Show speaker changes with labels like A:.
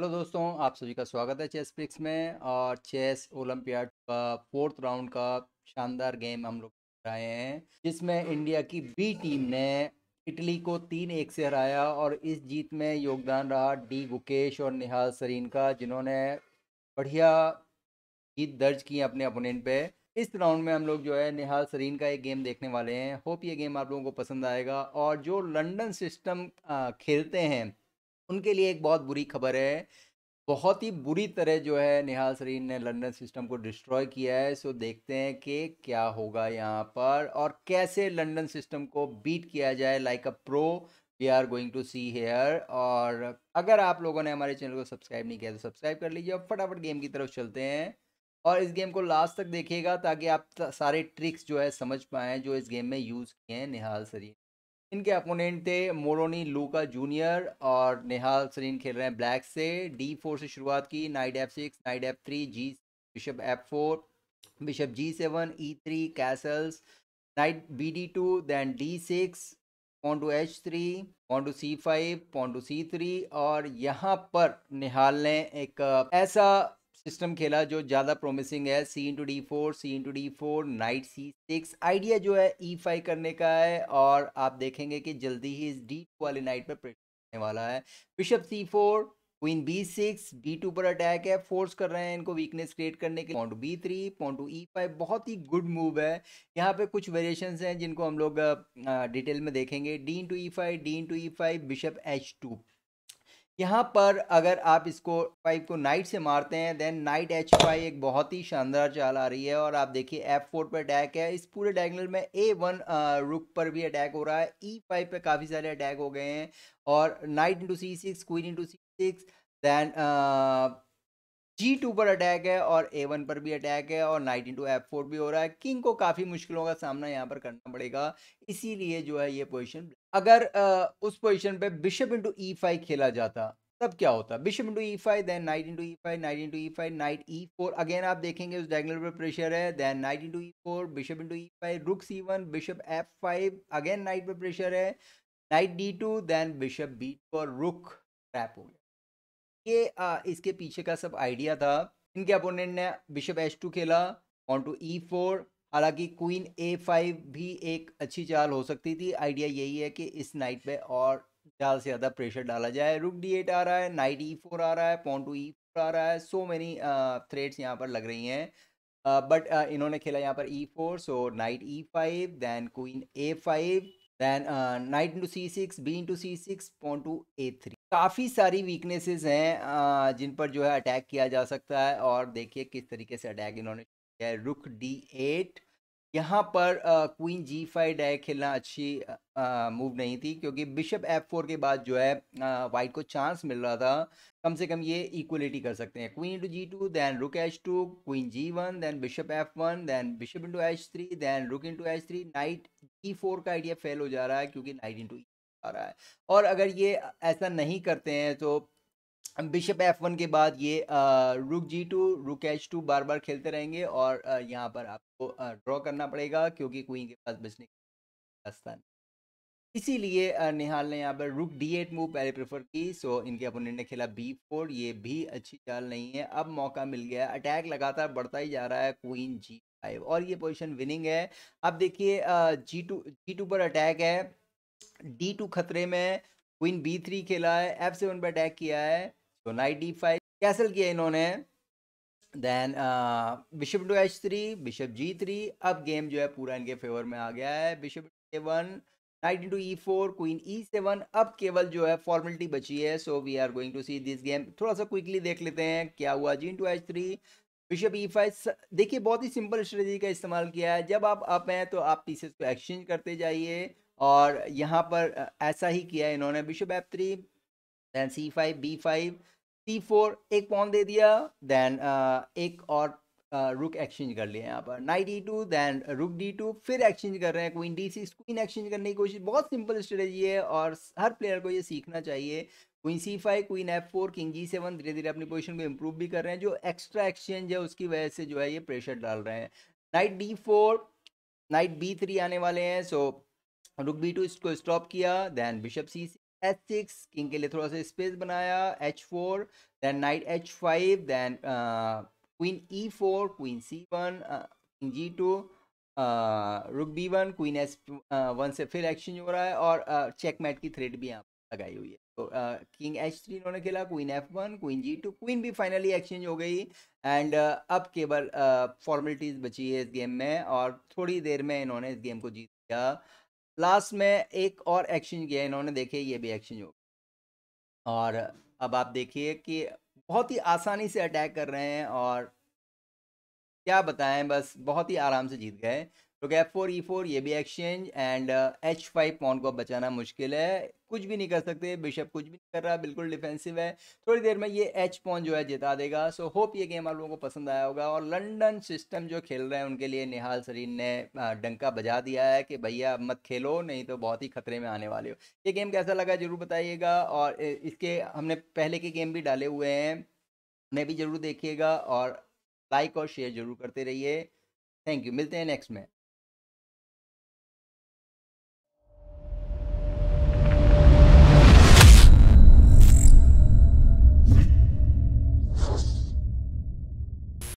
A: hello दोस्तों आप सभी का स्वागत है चेस प्रिक्स में और चेस ओलंपियाड का फोर्थ राउंड का शानदार गेम हम लोग रहे हैं जिसमें इंडिया की बी टीम ने इटली को तीन एक से हराया और इस जीत में योगदान रहा डी गुकेश और निहाल सरीन का जिन्होंने बढ़िया जीत दर्ज की अपने अपोनेंट पे इस राउंड में हम लोग जो है निहाल सरीन का एक गेम देखने वाले हैं होप ये गेम आप लोगों को पसंद आएगा और जो लंडन सिस्टम खेलते हैं उनके लिए एक बहुत बुरी खबर है बहुत ही बुरी तरह जो है निहाल सरीन ने लंदन सिस्टम को डिस्ट्रॉय किया है सो देखते हैं कि क्या होगा यहाँ पर और कैसे लंदन सिस्टम को बीट किया जाए like a pro we are going to see here और अगर आप लोगों ने हमारे चैनल को सब्सक्राइब नहीं किया तो सब्सक्राइब कर लीजिए और फटाफट गेम की तरफ चलते हैं और इस गेम को लास्ट तक देखिएगा ताकि आप सारे ट्रिक्स जो है समझ पाएँ जो इस गेम में यूज़ किए हैं निहाल सरीन इनके अपोनेंट थे मोरोनी लूका जूनियर और नेहाल सरीन खेल रहे हैं ब्लैक से डी फोर से शुरुआत की knight f six knight f three g bishop f four bishop g seven e three castles knight b d two then d six pawn h three pawn c five pawn c three और यहाँ पर निहाल ने एक ऐसा system खेला जो ज़्यादा promising है c into d four c into d four knight c six idea जो है ई e फाइव करने का है और आप देखेंगे कि जल्दी ही इस डी टू वाले नाइट पर प्रेशर होने वाला है bishop c four queen b six d two पर अटैक है फोर्स कर रहे हैं इनको वीकनेस क्रिएट करने के point b three point e five बहुत ही गुड मूव है यहाँ पे कुछ वेरिएशन हैं जिनको हम लोग डिटेल में देखेंगे d into e five d into e five bishop h two यहाँ पर अगर आप इसको फाइव को नाइट से मारते हैं देन नाइट एच फाइव एक बहुत ही शानदार चाल आ रही है और आप देखिए एफ फोर पर अटैक है इस पूरे डायगनल में ए वन रुक पर भी अटैक हो रहा है ई e फाइव पर काफ़ी सारे अटैक हो गए हैं और knight into c six queen into c six then g two पर अटैक है और ए वन पर भी अटैक है और नाइट इंटू एफ फोर भी हो रहा है किंग को काफ़ी मुश्किलों का सामना यहाँ पर करना पड़ेगा इसीलिए जो है ये पोजिशन अगर आ, उस पोजिशन पर बिशप इंटू ई फाइव खेला जाता तब क्या होता bishop into e five then knight into e five knight into e five knight e four again आप देखेंगे उस डायगनल पर प्रेशर है then knight into e four bishop into e five rook c one bishop f five again knight पर pressure है knight d two then bishop b two और rook trap हो गया ये आ, इसके पीछे का सब आइडिया था इनके अपोनेंट ने बिशप एच टू खेला ऑन टू ई फोर हालांकि क्वीन ए फाइव भी एक अच्छी चाल हो सकती थी आइडिया यही है कि इस नाइट पे और ज़्यादा से ज़्यादा प्रेशर डाला जाए रुक डी एट आ रहा है नाइट ई फोर आ रहा है पॉन टू ई फोर आ रहा है सो मैनी थ्रेड्स यहाँ पर लग रही हैं बट uh, uh, इन्होंने खेला यहाँ पर e four so knight e five then queen a five then knight into c six b into c six pawn to a three काफ़ी सारी वीकनेसेस हैं uh, जिन पर जो है अटैक किया जा सकता है और देखिए किस तरीके से अटैक इन्होंने किया है रुक डी एट यहाँ पर क्वीन जी फाइव डैक खेलना अच्छी मूव uh, uh, नहीं थी क्योंकि बिशप एफ फोर के बाद जो है वाइट को चांस मिल रहा था कम से कम ये इक्वलिटी कर सकते हैं queen into g two then rook h two queen g one then bishop f one then bishop into h three then rook into h three knight e e four का idea fail हो जा रहा है क्योंकि nine into e आ रहा है और अगर ये ऐसा नहीं करते हैं तो बिशप एफ वन के बाद ये rook g two rook h two बार बार खेलते रहेंगे और यहाँ पर आपको ड्रॉ करना पड़ेगा क्योंकि क्वीन के पास बचने का रास्ता नहीं इसीलिए निहाल ने यहाँ पर रुक डी एट मूव पहले प्रेफर की सो इनके अपोनेंट ने खेला बी फोर ये भी अच्छी चाल नहीं है अब मौका मिल गया अटैक लगातार बढ़ता ही जा रहा है क्वीन जी फाइव और ये पोजीशन विनिंग है अब देखिए जी टू जी टू पर अटैक है डी टू खतरे में क्वीन बी थ्री खेला है एफ सेवन पर अटैक किया है so knight d five castle किया इन्होंने then bishop to h three bishop g three अब गेम जो है पूरा इनके फेवर में आ गया है bishop a one knight into e four queen e seven अब केवल जो है फॉर्मेलिटी बची है so we are going to see this game थोड़ा सा क्विकली देख लेते हैं क्या हुआ g into h three bishop e five देखिए बहुत ही सिंपल स्ट्रेटी का इस्तेमाल किया है जब आप अप हैं तो आप पीसेस को एक्सचेंज करते जाइए और यहाँ पर ऐसा ही किया है इन्होंने bishop f three then c five b five c four एक पॉन दे दिया देन एक और रुक एक्सचेंज कर लिया यहाँ पर knight e two then rook d two फिर एक्सचेंज कर रहे हैं queen d six queen exchange करने की कोशिश बहुत सिंपल स्ट्रेटेजी है और हर प्लेयर को ये सीखना चाहिए queen c five queen f four king g seven धीरे धीरे अपनी पोजिशन को इम्प्रूव भी कर रहे हैं जो एक्स्ट्रा एक्सचेंज है उसकी वजह से जो है ये प्रेशर डाल रहे हैं knight d four knight b three आने वाले हैं सो रुक बी टू इसको स्टॉप किया then bishop c h six king के लिए थोड़ा सा स्पेस बनाया h four then knight h five then queen e four queen c one queen g two rook b one queen s one से फिर exchange हो रहा है और चेक uh, मैट की थ्रेड भी यहाँ लगाई हुई है तो किंग एच थ्री इन्होंने खेला queen f one queen g two queen भी फाइनली एक्सचेंज हो गई एंड uh, अब केवल फॉर्मेलिटीज़ uh, बची है इस गेम में और थोड़ी देर में इन्होंने इस गेम को जीत लिया लास्ट में एक और एक्सचेंज किया इन्होंने देखे ये भी एक्सचेंज हो और अब आप देखिए कि बहुत ही आसानी से अटैक कर रहे हैं और क्या बताएं बस बहुत ही आराम से जीत गए क्योंकि एफ फोर ई फोर ये भी exchange and h five pawn को बचाना मुश्किल है कुछ भी नहीं कर सकते बिशप कुछ भी नहीं कर रहा बिल्कुल डिफेंसिव है थोड़ी देर में ये एच पॉन जो है जिता देगा सो so, होप ये गेम आप लोगों को पसंद आया होगा और लंडन सिस्टम जो खेल रहे हैं उनके लिए निहाल सरीन ने uh, डंका बजा दिया है कि भैया मत खेलो नहीं तो बहुत ही खतरे में आने वाले हो ये गेम कैसा लगा ज़रूर बताइएगा और इसके हमने पहले के गेम भी डाले हुए हैं मैं भी ज़रूर देखिएगा और लाइक और शेयर ज़रूर करते रहिए थैंक यू मिलते हैं नेक्स्ट में